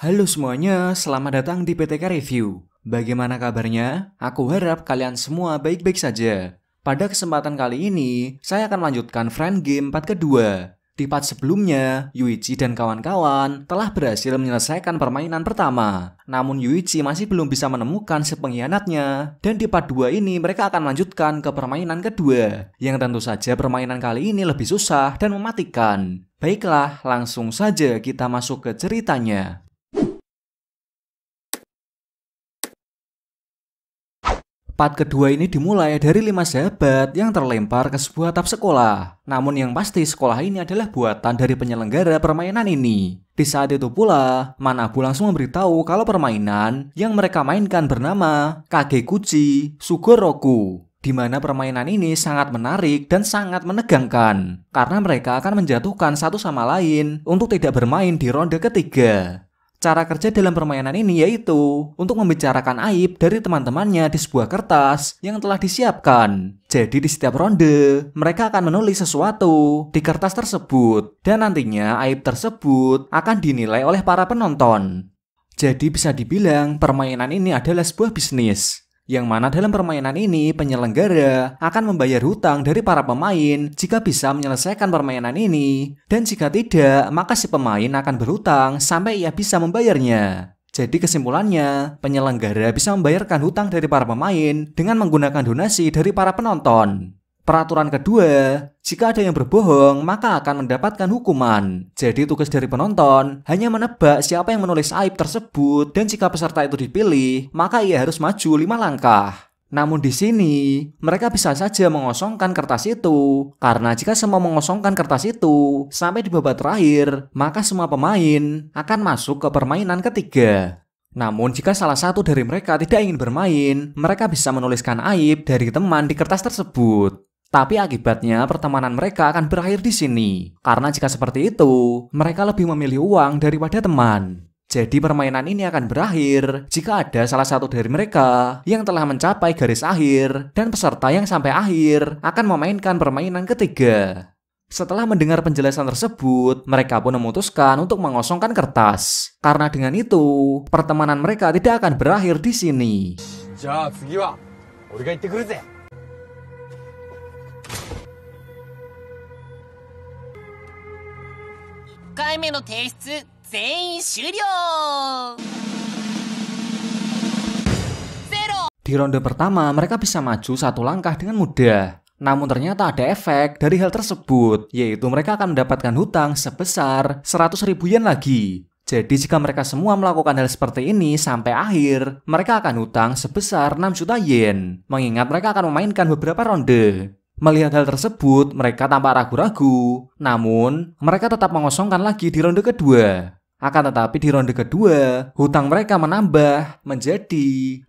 Halo semuanya, selamat datang di PTK Review. Bagaimana kabarnya? Aku harap kalian semua baik-baik saja. Pada kesempatan kali ini, saya akan melanjutkan friend game part kedua. Di part sebelumnya, Yuichi dan kawan-kawan telah berhasil menyelesaikan permainan pertama. Namun Yuichi masih belum bisa menemukan sepengkhianatnya, Dan di part 2 ini mereka akan lanjutkan ke permainan kedua. Yang tentu saja permainan kali ini lebih susah dan mematikan. Baiklah, langsung saja kita masuk ke ceritanya. Part kedua ini dimulai dari lima sahabat yang terlempar ke sebuah atap sekolah. Namun yang pasti sekolah ini adalah buatan dari penyelenggara permainan ini. Di saat itu pula, Manabu langsung memberitahu kalau permainan yang mereka mainkan bernama Kagekuchi Sugoroku di mana permainan ini sangat menarik dan sangat menegangkan, karena mereka akan menjatuhkan satu sama lain untuk tidak bermain di ronde ketiga. Cara kerja dalam permainan ini yaitu untuk membicarakan aib dari teman-temannya di sebuah kertas yang telah disiapkan. Jadi di setiap ronde, mereka akan menulis sesuatu di kertas tersebut dan nantinya aib tersebut akan dinilai oleh para penonton. Jadi bisa dibilang permainan ini adalah sebuah bisnis. Yang mana dalam permainan ini penyelenggara akan membayar hutang dari para pemain jika bisa menyelesaikan permainan ini. Dan jika tidak, maka si pemain akan berhutang sampai ia bisa membayarnya. Jadi kesimpulannya, penyelenggara bisa membayarkan hutang dari para pemain dengan menggunakan donasi dari para penonton. Peraturan kedua, jika ada yang berbohong, maka akan mendapatkan hukuman. Jadi tugas dari penonton hanya menebak siapa yang menulis aib tersebut dan jika peserta itu dipilih, maka ia harus maju lima langkah. Namun di sini, mereka bisa saja mengosongkan kertas itu, karena jika semua mengosongkan kertas itu sampai di babak terakhir, maka semua pemain akan masuk ke permainan ketiga. Namun jika salah satu dari mereka tidak ingin bermain, mereka bisa menuliskan aib dari teman di kertas tersebut. Tapi akibatnya pertemanan mereka akan berakhir di sini. Karena jika seperti itu, mereka lebih memilih uang daripada teman. Jadi permainan ini akan berakhir jika ada salah satu dari mereka yang telah mencapai garis akhir dan peserta yang sampai akhir akan memainkan permainan ketiga. Setelah mendengar penjelasan tersebut, mereka pun memutuskan untuk mengosongkan kertas. Karena dengan itu, pertemanan mereka tidak akan berakhir di sini. 目の提出全員終了 Di ronde pertama, mereka bisa maju satu langkah dengan mudah. Namun ternyata ada efek dari hal tersebut, yaitu mereka akan mendapatkan hutang sebesar 100 ribu yen lagi. Jadi jika mereka semua melakukan hal seperti ini sampai akhir, mereka akan hutang sebesar 6 juta yen, mengingat mereka akan memainkan beberapa ronde. Melihat hal tersebut, mereka tampak ragu-ragu. Namun, mereka tetap mengosongkan lagi di ronde kedua. Akan tetapi di ronde kedua, hutang mereka menambah menjadi 500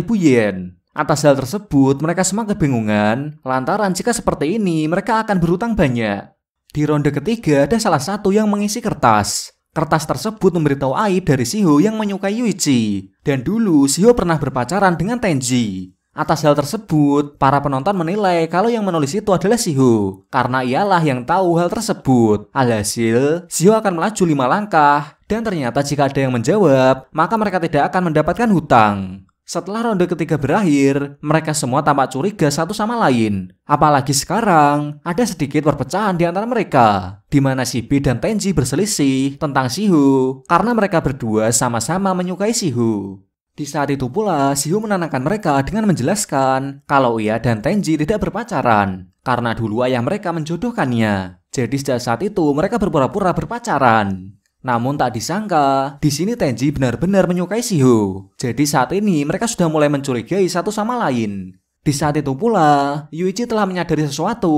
ribu yen. Atas hal tersebut, mereka semakin kebingungan lantaran jika seperti ini mereka akan berhutang banyak. Di ronde ketiga ada salah satu yang mengisi kertas. Kertas tersebut memberitahu aib dari Siho yang menyukai Yuichi. Dan dulu Siho pernah berpacaran dengan Tenji. Atas hal tersebut, para penonton menilai kalau yang menulis itu adalah Siho, karena ialah yang tahu hal tersebut. Alhasil, Siho akan melaju lima langkah, dan ternyata jika ada yang menjawab, maka mereka tidak akan mendapatkan hutang. Setelah ronde ketiga berakhir, mereka semua tampak curiga satu sama lain. Apalagi sekarang, ada sedikit perpecahan di antara mereka, di mana Si B dan Tenji berselisih tentang Siho karena mereka berdua sama-sama menyukai Siho. Di saat itu pula, Sihu menenangkan mereka dengan menjelaskan kalau ia dan Tenji tidak berpacaran, karena dulu ayah mereka menjodohkannya. Jadi sejak saat itu mereka berpura-pura berpacaran. Namun tak disangka, di sini Tenji benar-benar menyukai Siho. Jadi saat ini mereka sudah mulai mencurigai satu sama lain. Di saat itu pula, Yuichi telah menyadari sesuatu,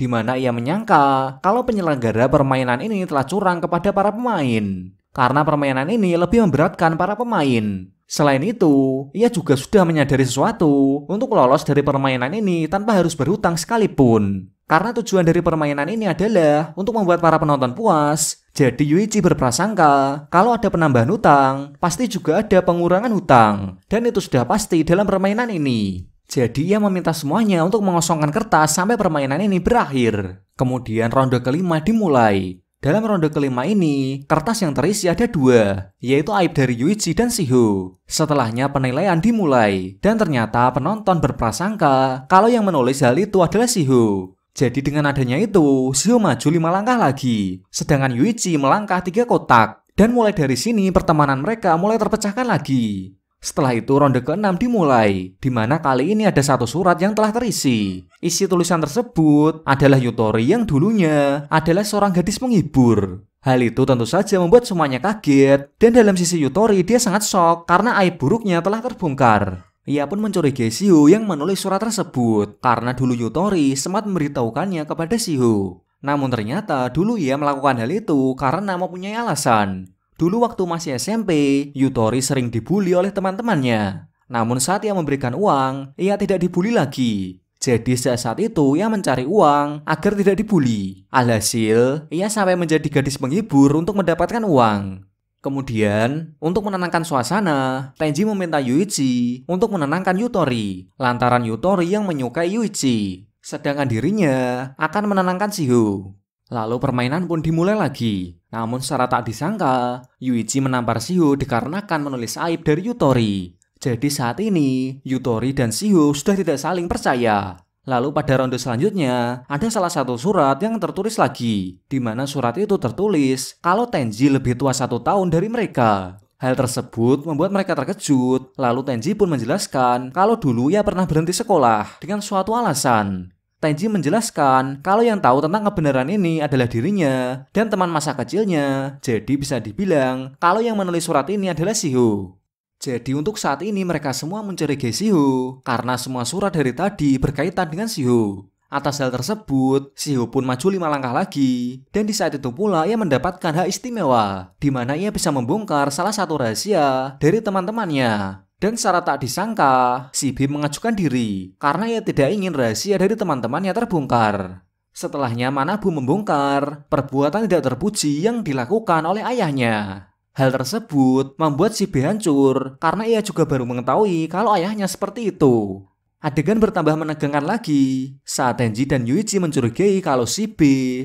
di mana ia menyangka kalau penyelenggara permainan ini telah curang kepada para pemain. Karena permainan ini lebih memberatkan para pemain. Selain itu, ia juga sudah menyadari sesuatu untuk lolos dari permainan ini tanpa harus berhutang sekalipun. Karena tujuan dari permainan ini adalah untuk membuat para penonton puas, jadi Yuichi berprasangka kalau ada penambahan hutang, pasti juga ada pengurangan hutang. Dan itu sudah pasti dalam permainan ini. Jadi ia meminta semuanya untuk mengosongkan kertas sampai permainan ini berakhir. Kemudian ronde kelima dimulai. Dalam ronde kelima ini, kertas yang terisi ada dua, yaitu aib dari Yuichi dan Siho. Setelahnya penilaian dimulai, dan ternyata penonton berprasangka kalau yang menulis hal itu adalah Siho. Jadi dengan adanya itu, Siho maju lima langkah lagi, sedangkan Yuichi melangkah tiga kotak. Dan mulai dari sini pertemanan mereka mulai terpecahkan lagi. Setelah itu ronde ke-6 dimulai, di mana kali ini ada satu surat yang telah terisi. Isi tulisan tersebut adalah Yutori yang dulunya adalah seorang gadis menghibur. Hal itu tentu saja membuat semuanya kaget, dan dalam sisi Yutori dia sangat shock karena aib buruknya telah terbongkar. Ia pun mencurigai Shio yang menulis surat tersebut, karena dulu Yutori sempat memberitahukannya kepada Sihu. Namun ternyata dulu ia melakukan hal itu karena mempunyai alasan. Dulu waktu masih SMP, Yutori sering dibully oleh teman-temannya. Namun saat ia memberikan uang, ia tidak dibully lagi. Jadi sejak saat itu ia mencari uang agar tidak dibully. Alhasil, ia sampai menjadi gadis penghibur untuk mendapatkan uang. Kemudian, untuk menenangkan suasana, Tenji meminta Yuichi untuk menenangkan Yutori, lantaran Yutori yang menyukai Yuichi. Sedangkan dirinya akan menenangkan Shiho. Lalu permainan pun dimulai lagi. Namun secara tak disangka, Yuichi menampar Shio dikarenakan menulis aib dari Yutori. Jadi saat ini, Yutori dan Shio sudah tidak saling percaya. Lalu pada ronde selanjutnya, ada salah satu surat yang tertulis lagi, di mana surat itu tertulis kalau Tenji lebih tua satu tahun dari mereka. Hal tersebut membuat mereka terkejut, lalu Tenji pun menjelaskan kalau dulu ia pernah berhenti sekolah dengan suatu alasan. Tenji menjelaskan kalau yang tahu tentang kebenaran ini adalah dirinya dan teman masa kecilnya, jadi bisa dibilang kalau yang menulis surat ini adalah Siho. Jadi untuk saat ini mereka semua mencurigai Siho karena semua surat dari tadi berkaitan dengan Siho. Atas hal tersebut, Siho pun maju lima langkah lagi, dan di saat itu pula ia mendapatkan hak istimewa, di mana ia bisa membongkar salah satu rahasia dari teman-temannya. Dan secara tak disangka, si B mengajukan diri karena ia tidak ingin rahasia dari teman-temannya terbongkar. Setelahnya Manabu membongkar perbuatan tidak terpuji yang dilakukan oleh ayahnya. Hal tersebut membuat si B hancur karena ia juga baru mengetahui kalau ayahnya seperti itu. Adegan bertambah menegangkan lagi saat Tenji dan Yuichi mencurigai kalau si B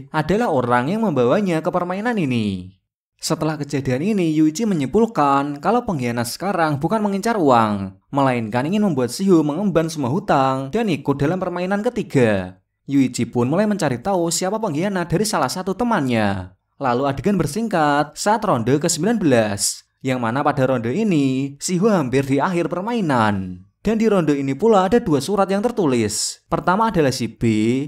adalah orang yang membawanya ke permainan ini. Setelah kejadian ini, Yuichi menyimpulkan kalau pengkhianat sekarang bukan mengincar uang, melainkan ingin membuat Sihu mengemban semua hutang dan ikut dalam permainan ketiga. Yuichi pun mulai mencari tahu siapa pengkhianat dari salah satu temannya. Lalu adegan bersingkat saat ronde ke-19, yang mana pada ronde ini, Sihu hampir di akhir permainan. Dan di ronde ini pula ada dua surat yang tertulis. Pertama adalah si B,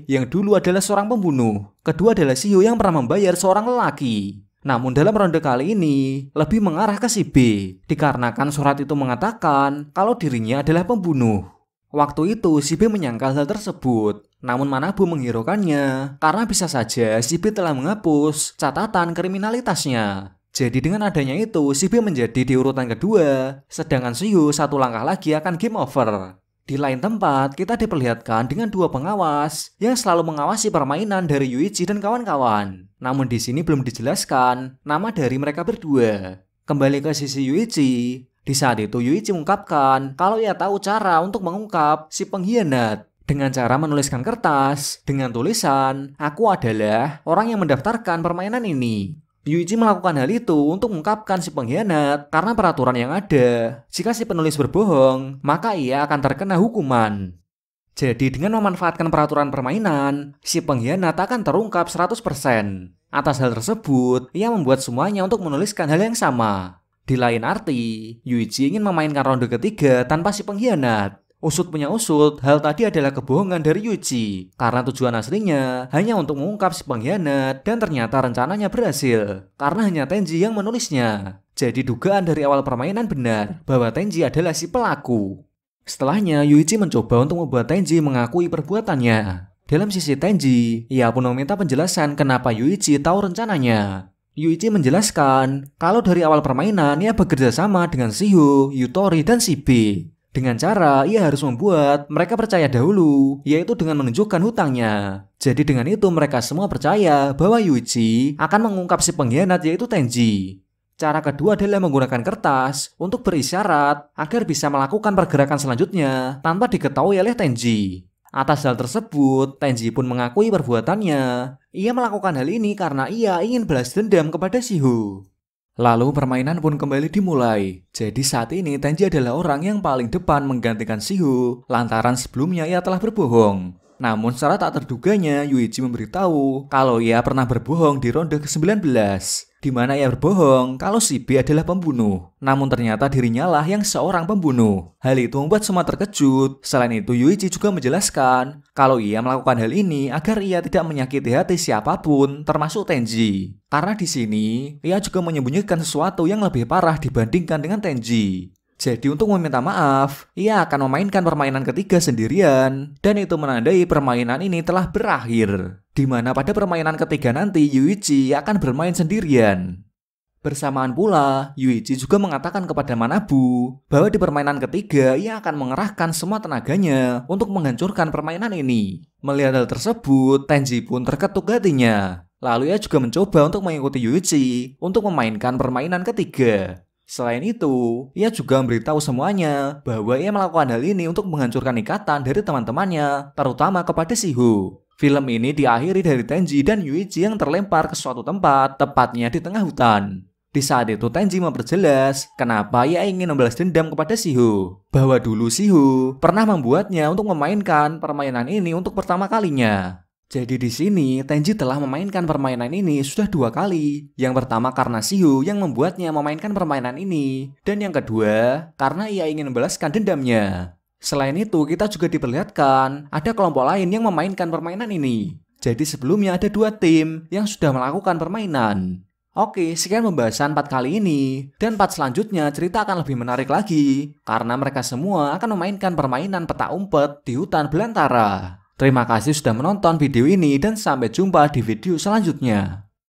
yang dulu adalah seorang pembunuh. Kedua adalah si Yu yang pernah membayar seorang lelaki. Namun dalam ronde kali ini lebih mengarah ke si B dikarenakan surat itu mengatakan kalau dirinya adalah pembunuh. Waktu itu si B menyangkal hal tersebut, namun Manabu menghiraukannya karena bisa saja si B telah menghapus catatan kriminalitasnya. Jadi dengan adanya itu, si B menjadi di urutan kedua, sedangkan Suyu satu langkah lagi akan game over. Di lain tempat, kita diperlihatkan dengan dua pengawas yang selalu mengawasi permainan dari Yuichi dan kawan-kawan. Namun di sini belum dijelaskan nama dari mereka berdua. Kembali ke sisi Yuichi, di saat itu Yuichi mengungkapkan kalau ia tahu cara untuk mengungkap si pengkhianat dengan cara menuliskan kertas dengan tulisan, aku adalah orang yang mendaftarkan permainan ini. Yuichi melakukan hal itu untuk mengungkapkan si pengkhianat karena peraturan yang ada. Jika si penulis berbohong, maka ia akan terkena hukuman. Jadi dengan memanfaatkan peraturan permainan, si pengkhianat akan terungkap 100%. Atas hal tersebut, ia membuat semuanya untuk menuliskan hal yang sama. Di lain arti, Yuichi ingin memainkan ronde ketiga tanpa si pengkhianat. Usut punya usut, hal tadi adalah kebohongan dari Yuji karena tujuan aslinya hanya untuk mengungkap si pengkhianat dan ternyata rencananya berhasil karena hanya Tenji yang menulisnya. Jadi dugaan dari awal permainan benar bahwa Tenji adalah si pelaku. Setelahnya Yuichi mencoba untuk membuat Tenji mengakui perbuatannya. Dalam sisi Tenji, ia pun meminta penjelasan kenapa Yuichi tahu rencananya. Yuichi menjelaskan kalau dari awal permainan ia bekerja sama dengan Shiho, Yutori, dan Shibe dengan cara ia harus membuat mereka percaya dahulu, yaitu dengan menunjukkan hutangnya. Jadi dengan itu mereka semua percaya bahwa Yuji akan mengungkap si pengkhianat yaitu Tenji. Cara kedua adalah menggunakan kertas untuk berisyarat agar bisa melakukan pergerakan selanjutnya tanpa diketahui oleh Tenji. Atas hal tersebut, Tenji pun mengakui perbuatannya. Ia melakukan hal ini karena ia ingin balas dendam kepada Shihu. Lalu permainan pun kembali dimulai. Jadi saat ini Tenji adalah orang yang paling depan menggantikan Sihu, lantaran sebelumnya ia telah berbohong. Namun secara tak terduganya, Yuichi memberitahu kalau ia pernah berbohong di ronde ke-19 di mana ia ya, berbohong kalau si B adalah pembunuh. Namun ternyata dirinya lah yang seorang pembunuh. Hal itu membuat semua terkejut. Selain itu, Yuichi juga menjelaskan kalau ia melakukan hal ini agar ia tidak menyakiti hati siapapun, termasuk Tenji. Karena di sini, ia juga menyembunyikan sesuatu yang lebih parah dibandingkan dengan Tenji. Jadi untuk meminta maaf, ia akan memainkan permainan ketiga sendirian, dan itu menandai permainan ini telah berakhir, Dimana pada permainan ketiga nanti Yuichi akan bermain sendirian. Bersamaan pula, Yuichi juga mengatakan kepada Manabu bahwa di permainan ketiga ia akan mengerahkan semua tenaganya untuk menghancurkan permainan ini. Melihat hal tersebut, Tenji pun terketuk hatinya. Lalu ia juga mencoba untuk mengikuti Yuichi untuk memainkan permainan ketiga. Selain itu, ia juga memberitahu semuanya bahwa ia melakukan hal ini untuk menghancurkan ikatan dari teman-temannya, terutama kepada si Film ini diakhiri dari Tenji dan Yuichi yang terlempar ke suatu tempat, tepatnya di tengah hutan. Di saat itu Tenji memperjelas kenapa ia ingin membalas dendam kepada Sihu. Bahwa dulu Sihu pernah membuatnya untuk memainkan permainan ini untuk pertama kalinya. Jadi di sini, Tenji telah memainkan permainan ini sudah dua kali. Yang pertama karena Siu yang membuatnya memainkan permainan ini. Dan yang kedua, karena ia ingin membalaskan dendamnya. Selain itu, kita juga diperlihatkan ada kelompok lain yang memainkan permainan ini. Jadi sebelumnya ada dua tim yang sudah melakukan permainan. Oke, sekian pembahasan part kali ini. Dan part selanjutnya cerita akan lebih menarik lagi. Karena mereka semua akan memainkan permainan peta umpet di hutan belantara. Terima kasih sudah menonton video ini dan sampai jumpa di video selanjutnya.